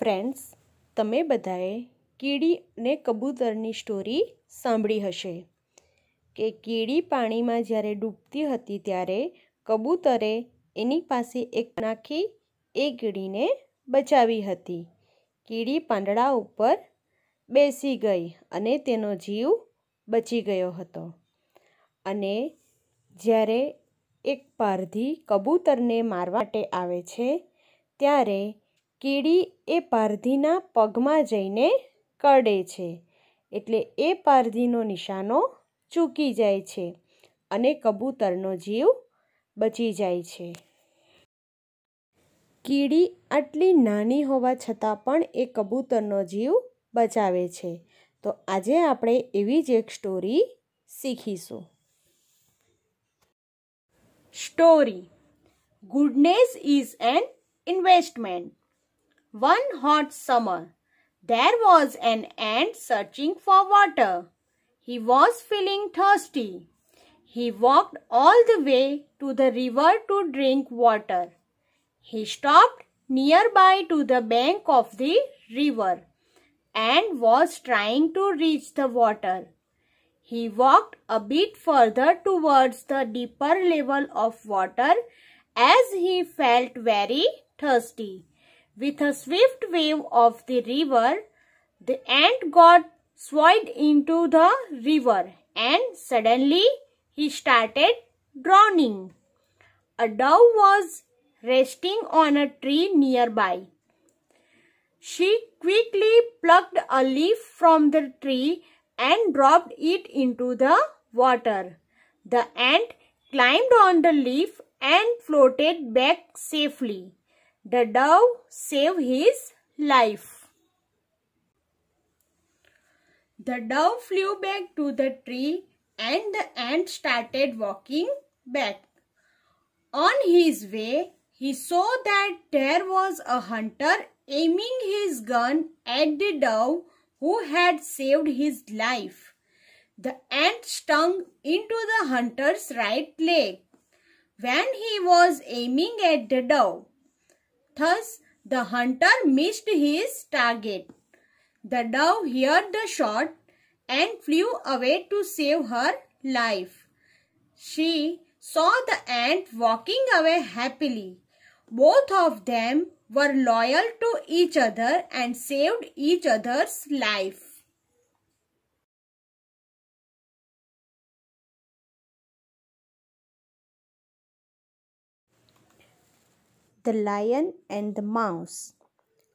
Friends તમે બધાએ કીડી અને કબૂતરની સ્ટોરી સાંભળી હશે કે કીડી પાણીમાં જ્યારે ડૂબતી હતી ત્યારે કબૂતરે એની પાસે એક નાખી એ કીડીને બચાવી હતી કીડી પાંદડા ઉપર બેસી ગઈ અને તેનો જીવ બચી ગયો હતો અને જ્યારે એક પારધી કબૂતરને મારવા માટે આવે છે ત્યારે કીડી એ પારધીના પગમાં જઈને કરડે છે એટલે એ પારધીનો નિશાનો ચૂકી જાય છે અને કબૂતરનો જીવ બચી જાય છે કીડી આટલી નાની હોવા છતાં પણ એ કબૂતરનો જીવ બચાવે છે તો આજે આપણે એવી જ એક સ્ટોરી શીખીશું story goodness is an investment One hot summer, there was an ant searching for water. He was feeling thirsty. He walked all the way to the river to drink water. He stopped nearby to the bank of the river and was trying to reach the water. He walked a bit further towards the deeper level of water as he felt very thirsty. With a swift wave of the river, the ant got swayed into the river and suddenly he started drowning. A dove was resting on a tree nearby. She quickly plucked a leaf from the tree and dropped it into the water. The ant climbed on the leaf and floated back safely. The dove saved his life. The dove flew back to the tree and the ant started walking back. On his way, he saw that there was a hunter aiming his gun at the dove who had saved his life. The ant stung into the hunter's right leg when he was aiming at the dove. Thus, the hunter missed his target. The dove heard the shot and flew away to save her life. She saw the ant walking away happily. Both of them were loyal to each other and saved each other's life. The Lion and the Mouse.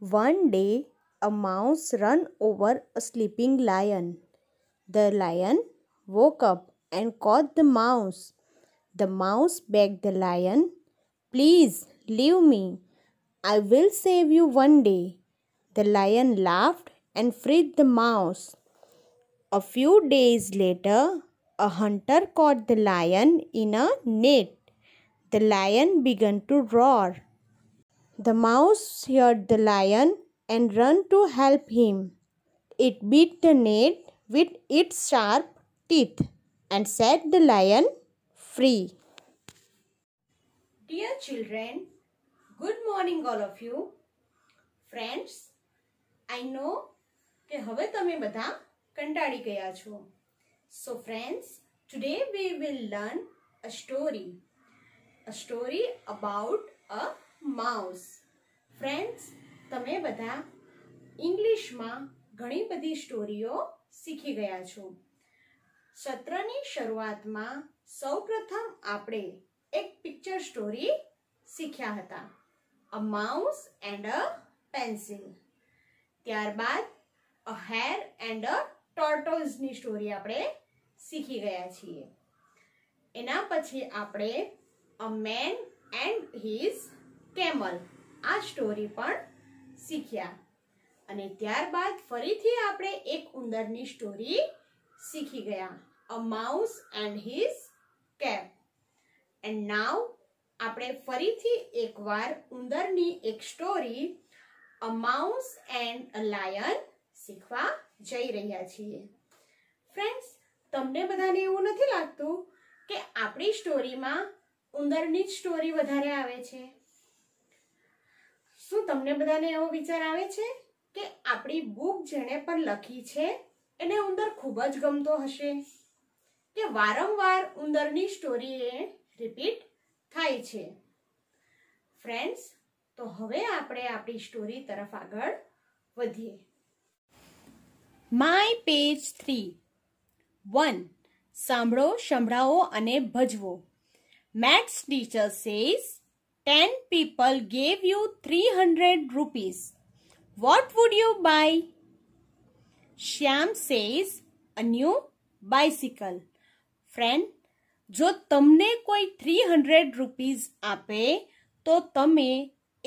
One day, a mouse ran over a sleeping lion. The lion woke up and caught the mouse. The mouse begged the lion, Please leave me. I will save you one day. The lion laughed and freed the mouse. A few days later, a hunter caught the lion in a net. The lion began to roar. The mouse heard the lion and ran to help him. It beat the net with its sharp teeth and set the lion free. Dear children, good morning all of you. Friends, I know કે હવે તમે બધા કંટાળી ગયા છો so friends today we will learn a story a story about a mouse friends તમે બધા ઇંગ્લિશમાં ઘણી બધી સ્ટોરીઓ શીખી ગયા છો સત્રની શરૂઆતમાં સૌપ્રથમ આપણે એક પિક્ચર સ્ટોરી શીખ્યા હતા a mouse and a pencil ત્યારબાદ અ હેર એન્ડ અ ટોર્ટોઝની સ્ટોરી આપણે શીખી ગયા છીએ એના પછી આપણે a man and his camel આ સ્ટોરી પણ શીખ્યા અને ત્યારબાદ ફરીથી આપણે એક ઉંદરની સ્ટોરી શીખી ગયા a mouse and his cap and now આપણે ફરીથી એકવાર ઉંદરની એક story a mouse and a lion શીખવા જઈ રહ્યા છીએ ફ્રેન્ડ્સ તમને બધાને એવું નથી લાગતું કે આપણી સ્ટોરીમાં ઉંદરની જ સ્ટોરી વધારે આવે છે શું તમને બધાને એવો વિચાર આવે છે કે આપણી બુક જેણે પણ લખી છે એને ઉંદર ખૂબ જ ગમતો હશે કે વારંવાર ઉંદરની સ્ટોરી એ રિપીટ થાય છે ફ્રેન્ડ્સ તો હવે આપણે આપણી સ્ટોરી તરફ આગળ વધીએ માય પેજ થ્રી વન સાંભળો સંભળાવો અને ભજવો maths teacher says 10 people gave you 300 rupees. What would you buy? Shyam says a new bicycle friend જો તમને કોઈ થ્રી હંડ્રેડ રૂપીઝ આપે તો તમે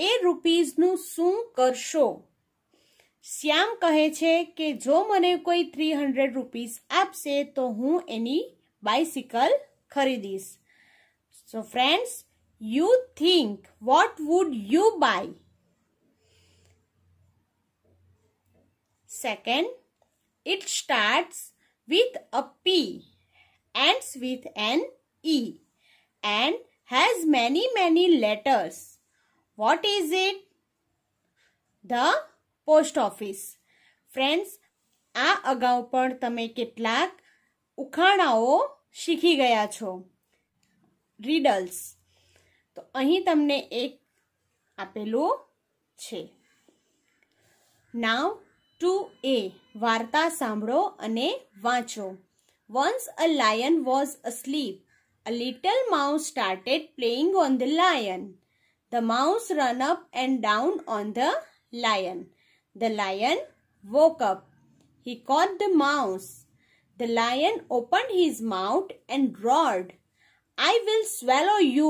એ રૂપીઝનું શું કરશો શ્યામ કહે છે કે જો મને કોઈ થ્રી હંડ્રેડ રૂપીઝ આપશે તો હું એની બાઇસિકલ ખરીદીશ so friends you think, what would you buy? Second, it starts with a P, ends with an E and has many many letters. What is it? The post office. Friends, આ અગાઉ પણ તમે કેટલાક ઉખાણાઓ શીખી ગયા છો riddles તો અહીં તમને એક આપેલું છે નાવ ટુ એ વાર્તા સાંભળો અને વાંચો once a lion was asleep a little mouse started playing on the lion the mouse run up and down on the lion the lion woke up. He caught the mouse. The lion opened his mouth and roared, I will swallow you.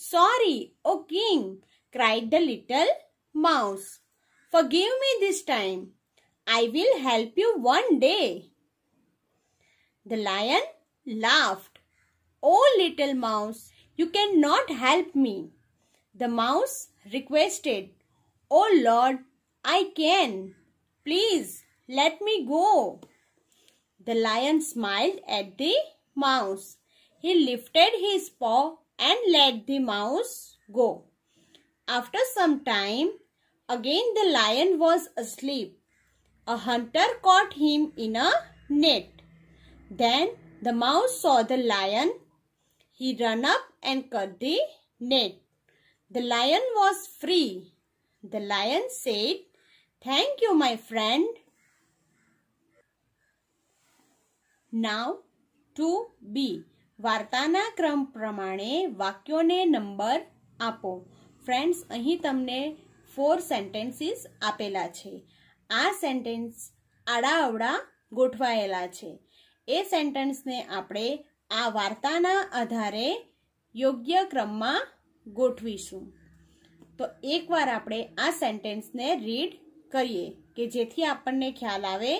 Sorry, O oh king, cried the little mouse. Forgive me this time. I will help you one day. The lion laughed. Oh, little mouse, you cannot help me. The mouse requested, Oh Lord, I can. Please let me go. The lion smiled at the mouse. He lifted his paw and let the mouse go. After some time, again the lion was asleep. A hunter caught him in a net. Then the mouse saw the lion. He ran up and cut the net. The lion was free. The lion said, Thank you, my friend. Now to B. વાર્તાના ક્રમ પ્રમાણે વાક્યોને number આપો friends અહીં તમને four sentences આપેલા છે આ sentence આડા અવડા ગોઠવાયેલા છે એ સેન્ટેન્સને આપણે આ વાર્તાના આધારે યોગ્ય ક્રમમાં ગોઠવીશું તો એકવાર આપણે આ સેન્ટેન્સને રીડ કરીએ કે જેથી આપણને ખ્યાલ આવે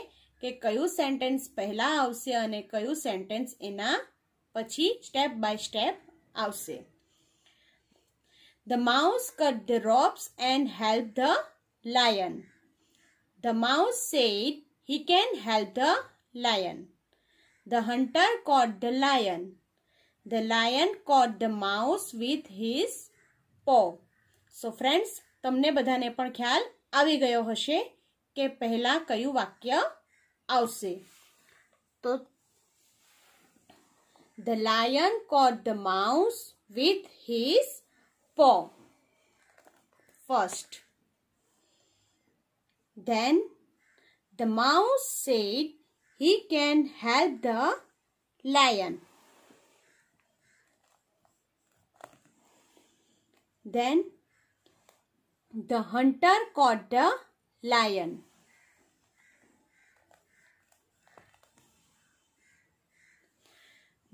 કે કયું સેન્ટેન્સ પહેલાં આવશે અને કયું સેન્ટેન્સ એના પછી સ્ટેપ બાય સ્ટેપ આવશે the mouse cut the ropes and help the lion the mouse said he can help the lion the hunter caught the lion the lion caught the mouse with his paw so friends તમને બધાને પણ ખ્યાલ આવી ગયો હશે કે પહેલા કયું વાક્ય આવશે તો The lion caught the mouse with his paw first. Then the mouse said he can help the lion. Then the hunter caught the lion.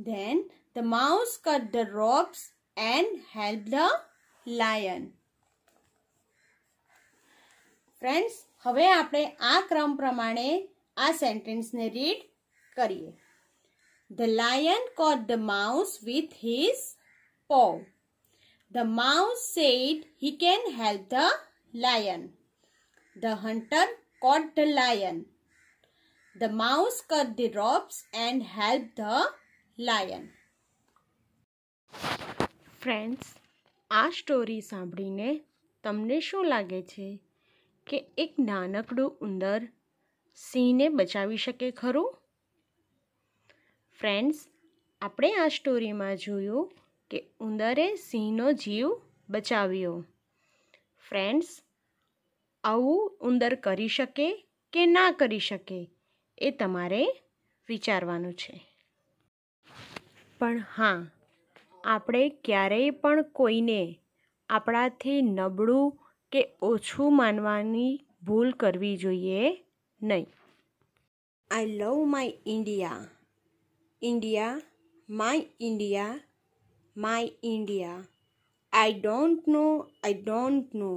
Then the mouse cut the ropes and helped the lion. Friends હવે આપણે આ ક્રમ પ્રમાણે આ સેન્ટેન્સને read કરીએ the lion caught the mouse with his paw the mouse said he can help the lion the hunter caught the lion the mouse cut the ropes and help the lion friends આ story સાંભળીને તમને શું લાગે છે કે એક નાનકડું ઉંદર સિંહને બચાવી શકે ખરું ફ્રેન્ડ્સ આપણે આ સ્ટોરીમાં જોયું કે ઉંદરે સિંહનો જીવ બચાવ્યો ફ્રેન્ડ્સ આવું ઉંદર કરી શકે કે ના કરી શકે એ તમારે વિચારવાનું છે પણ હા આપણે ક્યારેય પણ કોઈને આપણાથી નબળું કે ઓછું માનવાની ભૂલ કરવી જોઈએ નહીં I love my India India my India my India I don't know I don't know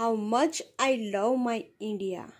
how much I love my India